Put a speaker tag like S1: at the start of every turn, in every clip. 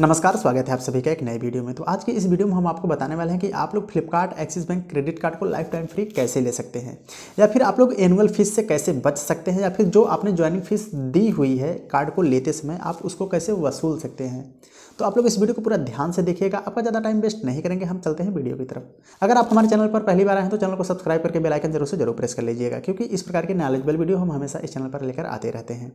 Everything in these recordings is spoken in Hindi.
S1: नमस्कार स्वागत है आप सभी का एक नए वीडियो में तो आज की इस वीडियो में हम आपको बताने वाले हैं कि आप लोग Flipkart Axis bank credit card को लाइफ टाइम फ्री कैसे ले सकते हैं या फिर आप लोग एनुअल फीस से कैसे बच सकते हैं या फिर जो आपने ज्वाइनिंग फीस दी हुई है कार्ड को लेते समय आप उसको कैसे वसूल सकते हैं तो आप लोग इस वीडियो को पूरा ध्यान से देखिएगा आपका ज़्यादा टाइम वेस्ट नहीं करेंगे हम चलते हैं वीडियो की तरफ अगर आप हमारे चैनल पर पहली बार आए हैं तो चैनल को सब्सक्राइब करके बेलाइकन जरूर से जरूर प्रेस कर लीजिएगा क्योंकि इस प्रकार के नॉलेजबल वीडियो हम हमेशा इस चैनल पर लेकर आते रहते हैं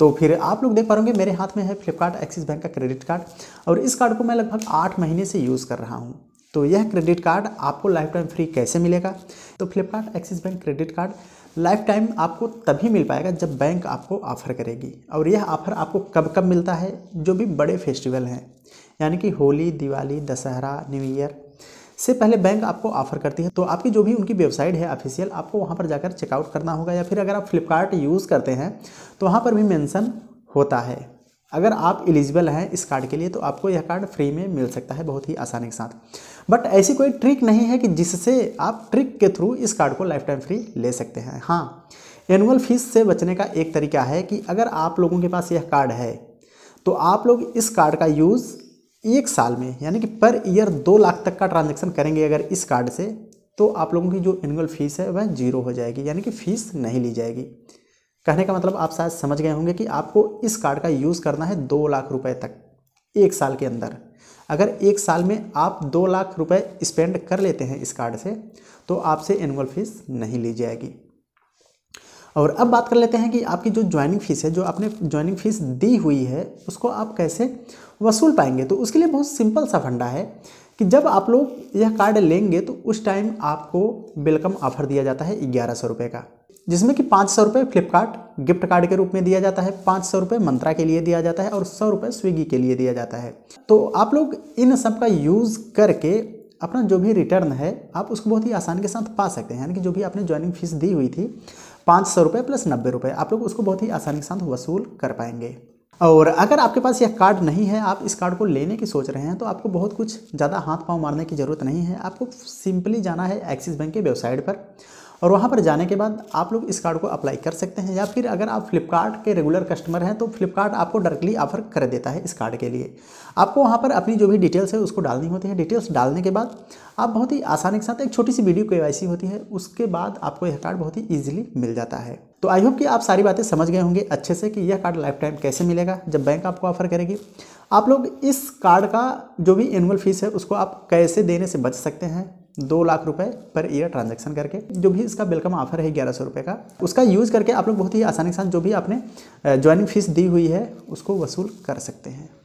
S1: तो फिर आप लोग देख पा रहे मेरे हाथ में है फ्लिपकार्ट एक्सिस बैंक का क्रेडिट कार्ड और इस कार्ड को मैं लगभग आठ महीने से यूज़ कर रहा हूँ तो यह क्रेडिट कार्ड आपको लाइफ टाइम फ्री कैसे मिलेगा तो Flipkart Axis bank credit card lifetime आपको तभी मिल पाएगा जब बैंक आपको ऑफर करेगी और यह ऑफर आपको कब कब मिलता है जो भी बड़े फेस्टिवल हैं यानी कि होली दिवाली दशहरा न्यू ईयर से पहले बैंक आपको ऑफर करती है तो आपकी जो भी उनकी वेबसाइट है ऑफिशियल आपको वहाँ पर जाकर चेकआउट करना होगा या फिर अगर आप फ्लिपकार्ट यूज़ करते हैं तो वहाँ पर भी मेंशन होता है अगर आप एलिजिबल हैं इस कार्ड के लिए तो आपको यह कार्ड फ्री में मिल सकता है बहुत ही आसानी के साथ बट ऐसी कोई ट्रिक नहीं है कि जिससे आप ट्रिक के थ्रू इस कार्ड को लाइफ टाइम फ्री ले सकते हैं हाँ एनुअल फीस से बचने का एक तरीका है कि अगर आप लोगों के पास यह कार्ड है तो आप लोग इस कार्ड का यूज़ एक साल में यानी कि पर ईयर दो लाख तक का ट्रांजेक्शन करेंगे अगर इस कार्ड से तो आप लोगों की जो एनुअल फ़ीस है वह जीरो हो जाएगी यानी कि फ़ीस नहीं ली जाएगी कहने का मतलब आप शायद समझ गए होंगे कि आपको इस कार्ड का यूज़ करना है दो लाख रुपए तक एक साल के अंदर अगर एक साल में आप दो लाख रुपए स्पेंड कर लेते हैं इस कार्ड से तो आपसे एनुअल फ़ीस नहीं ली जाएगी और अब बात कर लेते हैं कि आपकी जो ज्वाइनिंग फ़ीस है जो आपने ज्वाइनिंग फ़ीस दी हुई है उसको आप कैसे वसूल पाएंगे तो उसके लिए बहुत सिंपल सा फंडा है कि जब आप लोग यह कार्ड लेंगे तो उस टाइम आपको वेलकम ऑफर दिया जाता है ग्यारह सौ रुपये का जिसमें कि पाँच सौ रुपये फ्लिपकार्ट गिफ्ट कार्ड के रूप में दिया जाता है पाँच सौ रुपये मंत्रा के लिए दिया जाता है और सौ रुपये स्विगी के लिए दिया जाता है तो आप लोग इन सब का यूज़ करके अपना जो भी रिटर्न है आप उसको बहुत ही आसानी के साथ पा सकते हैं यानी कि जो भी आपने ज्वाइनिंग फीस दी हुई थी पाँच सौ रुपये प्लस नब्बे रुपये आप लोग उसको बहुत ही आसानी के साथ वसूल कर पाएंगे और अगर आपके पास यह कार्ड नहीं है आप इस कार्ड को लेने की सोच रहे हैं तो आपको बहुत कुछ ज़्यादा हाथ पांव मारने की ज़रूरत नहीं है आपको सिंपली जाना है एक्सिस बैंक की वेबसाइट पर और वहाँ पर जाने के बाद आप लोग इस कार्ड को अप्लाई कर सकते हैं या फिर अगर आप फ्लिपकार्ट के रेगुलर कस्टमर हैं तो फ्लिपकार्ट आपको डायरेक्टली ऑफर कर देता है इस कार्ड के लिए आपको वहाँ पर अपनी जो भी डिटेल्स है उसको डालनी होती है डिटेल्स डालने के बाद आप बहुत ही आसानी के साथ एक छोटी सी वीडियो के होती है उसके बाद आपको यह कार्ड बहुत ही ईजिली मिल जाता है तो आई होप कि आप सारी बातें समझ गए होंगे अच्छे से कि यह कार्ड लाइफ टाइम कैसे मिलेगा जब बैंक आपको ऑफर करेगी आप लोग इस कार्ड का जो भी एनुअल फीस है उसको आप कैसे देने से बच सकते हैं दो लाख रुपए पर ईयर ट्रांजैक्शन करके जो भी इसका वेलकम ऑफर है ग्यारह सौ रुपये का उसका यूज़ करके आप लोग बहुत ही आसानी के साथ जो भी आपने ज्वाइनिंग फीस दी हुई है उसको वसूल कर सकते हैं